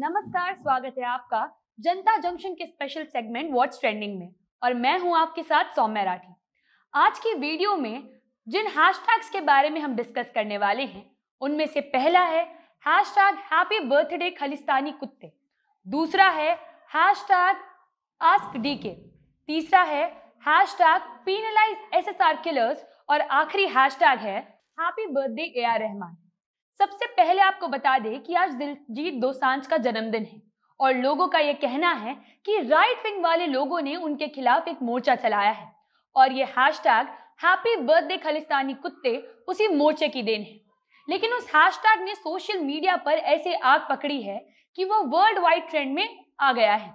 नमस्कार स्वागत है आपका जनता जंक्शन के स्पेशल सेगमेंट व्हाट्स ट्रेंडिंग में और मैं हूं आपके साथ सौम्या राठी आज की वीडियो में जिन हैशटैग्स के बारे में हम डिस्कस करने वाले हैं उनमें से पहला है हैश टैग हैप्पी बर्थडे खालिस्तानी कुत्ते दूसरा है हैश टैग आस्क डी के तीसरा है hash tag penalize S S R killers और आखिरी हैश टैग है happy birthday A R Rahman सबसे पहले आपको बता दें कि आज दिलजीत दोसांझ का जन्मदिन है और लोगों का यह कहना है कि राइट विंग वाले लोगों ने उनके खिलाफ एक मोर्चा चलाया है और ये टैग हैप्पी बर्थडे खालिस्तानी कुत्ते उसी मोर्चे की देन है लेकिन उस हैशटैग ने सोशल मीडिया पर ऐसे आग पकड़ी है कि वो वर्ल्ड वाइड ट्रेंड में आ गया है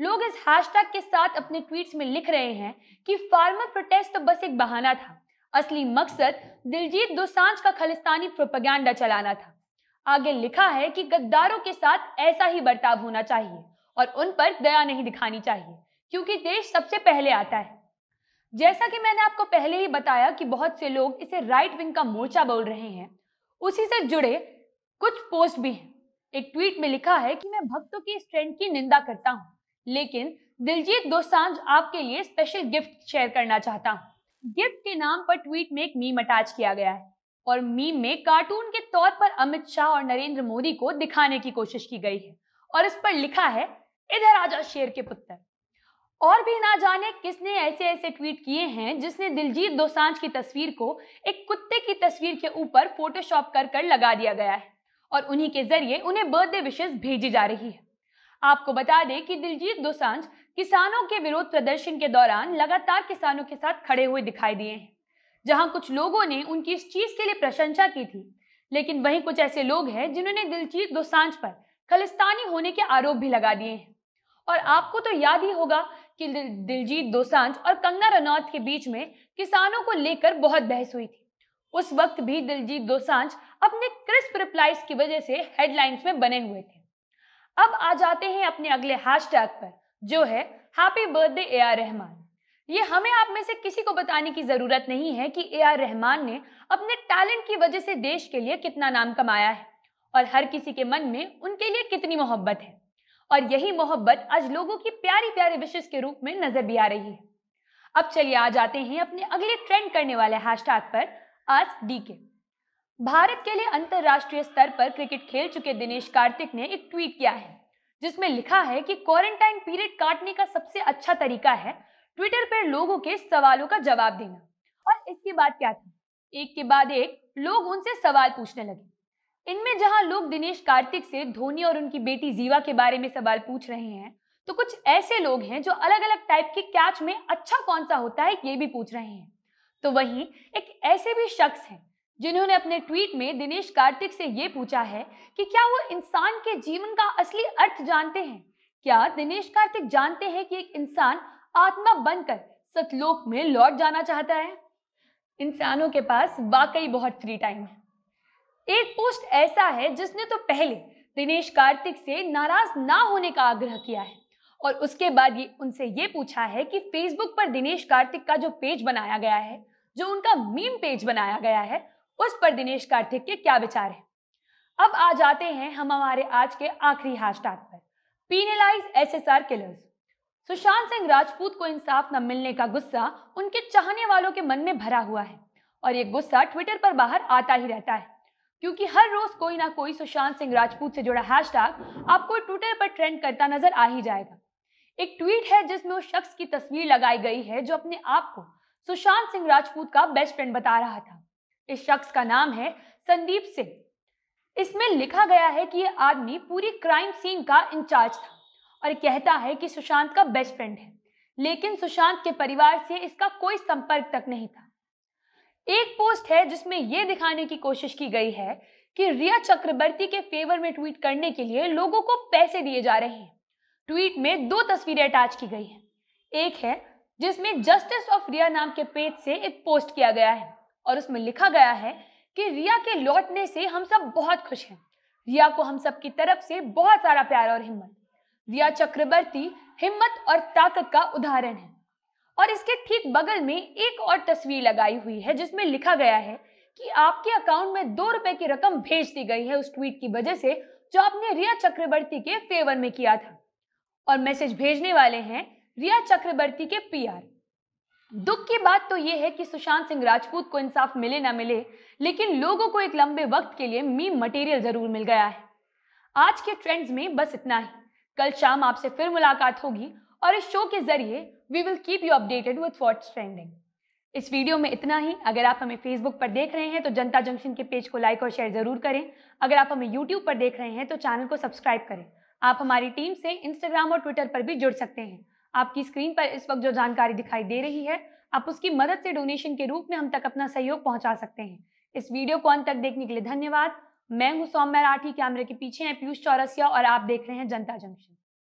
लोग इस हैशटैग के साथ अपने ट्वीट्स में लिख रहे हैं कि फार्मर प्रोटेस्ट तो बस एक बहाना था असली मकसद दिलजीत दोसांझ का खालिस्तानी प्रोपेगेंडा चलाना था आगे लिखा है कि गद्दारों के साथ ऐसा ही बर्ताव होना चाहिए और उन पर दया नहीं दिखानी चाहिए क्योंकि देश सबसे पहले आता है जैसा कि मैंने आपको पहले ही बताया कि बहुत से लोग इसे राइट विंग का मोर्चा बोल रहे हैं उसी से जुड़े कुछ पोस्ट भी हैं एक ट्वीट में लिखा है कि मैं भक्तों की इस ट्रेंड की निंदा करता हूँ लेकिन दिलजीत दोसांझ आपके लिए स्पेशल गिफ्ट शेयर करना चाहता हूँ गिफ्ट के नाम पर ट्वीट में एक मीम अटैच किया गया है और मीम में कार्टून के तौर पर अमित शाह और नरेंद्र मोदी को दिखाने की कोशिश की गई है और इस पर लिखा है इधर आजा शेर के पुत्र और भी ना जाने किसने ऐसे ऐसे ट्वीट किए हैं जिसने दिलजीत दोसांझ की तस्वीर को एक कुत्ते की तस्वीर के ऊपर फोटोशॉप कर कर लगा दिया गया है और उन्हीं के जरिए उन्हें बर्थडे विशेष भेजी जा रही है आपको बता दें कि दिलजीत दोसांझ किसानों के विरोध प्रदर्शन के दौरान लगातार किसानों के साथ खड़े हुए दिखाई दिए हैं जहां कुछ लोगों ने उनकी इस चीज के लिए प्रशंसा की थी लेकिन वहीं कुछ ऐसे लोग हैं जिन्होंने दिलजीत दोसांझ पर खलिस्तानी होने के आरोप भी लगा दिए हैं और आपको तो याद ही होगा कि दिलजीत दोसांझ और कंगना रनौत के बीच में किसानों को लेकर बहुत बहस हुई थी उस वक्त भी दिलजीत दोसांझ अपने क्रिस्प रिप्लाइज की वजह से हेडलाइंस में बने हुए थे अब आ जाते हैं अपने अगले हैशटैग पर जो है happy birthday A R Rahman ये हमें आप में से किसी को बताने की ज़रूरत नहीं है कि ए आर रहमान ने अपने टैलेंट की वजह से देश के लिए कितना नाम कमाया है और हर किसी के मन में उनके लिए कितनी मोहब्बत है और यही मोहब्बत आज लोगों की प्यारी प्यारी विशेष के रूप में नज़र भी आ रही है अब चलिए आ जाते हैं अपने अगले ट्रेंड करने वाले हैशटैग पर आज डी के भारत के लिए अंतर्राष्ट्रीय स्तर पर क्रिकेट खेल चुके दिनेश कार्तिक ने एक ट्वीट किया है जिसमें लिखा है कि क्वारंटाइन पीरियड काटने का सबसे अच्छा तरीका है ट्विटर पर लोगों के सवालों का जवाब देना और इसके बाद क्या था एक के बाद एक लोग उनसे सवाल पूछने लगे इनमें जहां लोग दिनेश कार्तिक से धोनी और उनकी बेटी जीवा के बारे में सवाल पूछ रहे हैं तो कुछ ऐसे लोग हैं जो अलग अलग टाइप के कैच में अच्छा कौन सा होता है ये भी पूछ रहे हैं तो वहीं एक ऐसे भी शख्स हैं जिन्होंने अपने ट्वीट में दिनेश कार्तिक से ये पूछा है कि क्या वो इंसान के जीवन का असली अर्थ जानते हैं क्या दिनेश कार्तिक जानते हैं कि एक इंसान आत्मा बनकर सतलोक में लौट जाना चाहता है इंसानों के पास वाकई बहुत फ्री टाइम है एक पोस्ट ऐसा है जिसने तो पहले दिनेश कार्तिक से नाराज ना होने का आग्रह किया है और उसके बाद ये उनसे ये पूछा है कि फेसबुक पर दिनेश कार्तिक का जो पेज बनाया गया है जो उनका मीम पेज बनाया गया है उस पर दिनेश कार्तिक के क्या विचार हैं अब आ जाते हैं हम हमारे आज के आखिरी हैशटैग पर penalize SSR killers Sushant Singh Rajput को इंसाफ न मिलने का गुस्सा उनके चाहने वालों के मन में भरा हुआ है और ये गुस्सा ट्विटर पर बाहर आता ही रहता है क्योंकि हर रोज कोई ना कोई सुशांत सिंह राजपूत से जुड़ा हैशटैग आपको ट्विटर पर ट्रेंड करता नजर आ ही जाएगा एक ट्वीट है जिसमें उस शख्स की तस्वीर लगाई गई है जो अपने आप को सुशांत सिंह राजपूत का बेस्ट फ्रेंड बता रहा था इस शख्स का नाम है संदीप सिंह इसमें लिखा गया है कि ये आदमी पूरी क्राइम सीन का इंचार्ज था और कहता है कि सुशांत का बेस्ट फ्रेंड है लेकिन सुशांत के परिवार से इसका कोई संपर्क तक नहीं था एक पोस्ट है जिसमें यह दिखाने की कोशिश की गई है कि रिया चक्रवर्ती के फेवर में ट्वीट करने के लिए लोगों को पैसे दिए जा रहे हैं ट्वीट में दो तस्वीरें अटैच की गई हैं एक है जिसमें जस्टिस ऑफ रिया नाम के पेज से एक पोस्ट किया गया है और उसमें लिखा गया है कि रिया के लौटने से हम सब बहुत खुश हैं रिया को हम सब की तरफ से बहुत सारा प्यार और हिम्मत रिया चक्रवर्ती हिम्मत और ताकत का उदाहरण है और इसके ठीक बगल में एक और तस्वीर लगाई हुई है जिसमें लिखा गया है कि आपके अकाउंट में दो रुपए की रकम भेज दी गई है उस ट्वीट की वजह से जो आपने रिया चक्रवर्ती के फेवर में किया था और मैसेज भेजने वाले हैं रिया चक्रवर्ती के पीआर दुख की बात तो यह है कि सुशांत सिंह राजपूत को इंसाफ मिले ना मिले लेकिन लोगों को एक लंबे वक्त के लिए मीम मटेरियल जरूर मिल गया है आज के ट्रेंड्स में बस इतना ही कल शाम आपसे फिर मुलाकात होगी और इस शो के जरिए we will keep you updated with what's trending इस वीडियो में इतना ही अगर आप हमें फेसबुक पर देख रहे हैं तो जनता जंक्शन के पेज को लाइक और शेयर जरूर करें अगर आप हमें यूट्यूब पर देख रहे हैं तो चैनल को सब्सक्राइब करें आप हमारी टीम से इंस्टाग्राम और ट्विटर पर भी जुड़ सकते हैं आपकी स्क्रीन पर इस वक्त जो जानकारी दिखाई दे रही है आप उसकी मदद से डोनेशन के रूप में हम तक अपना सहयोग पहुंचा सकते हैं इस वीडियो को अंत तक देखने के लिए धन्यवाद मैं हूं सौम्य राठी कैमरे के पीछे हैं पीयूष चौरसिया और आप देख रहे हैं जनता जंक्शन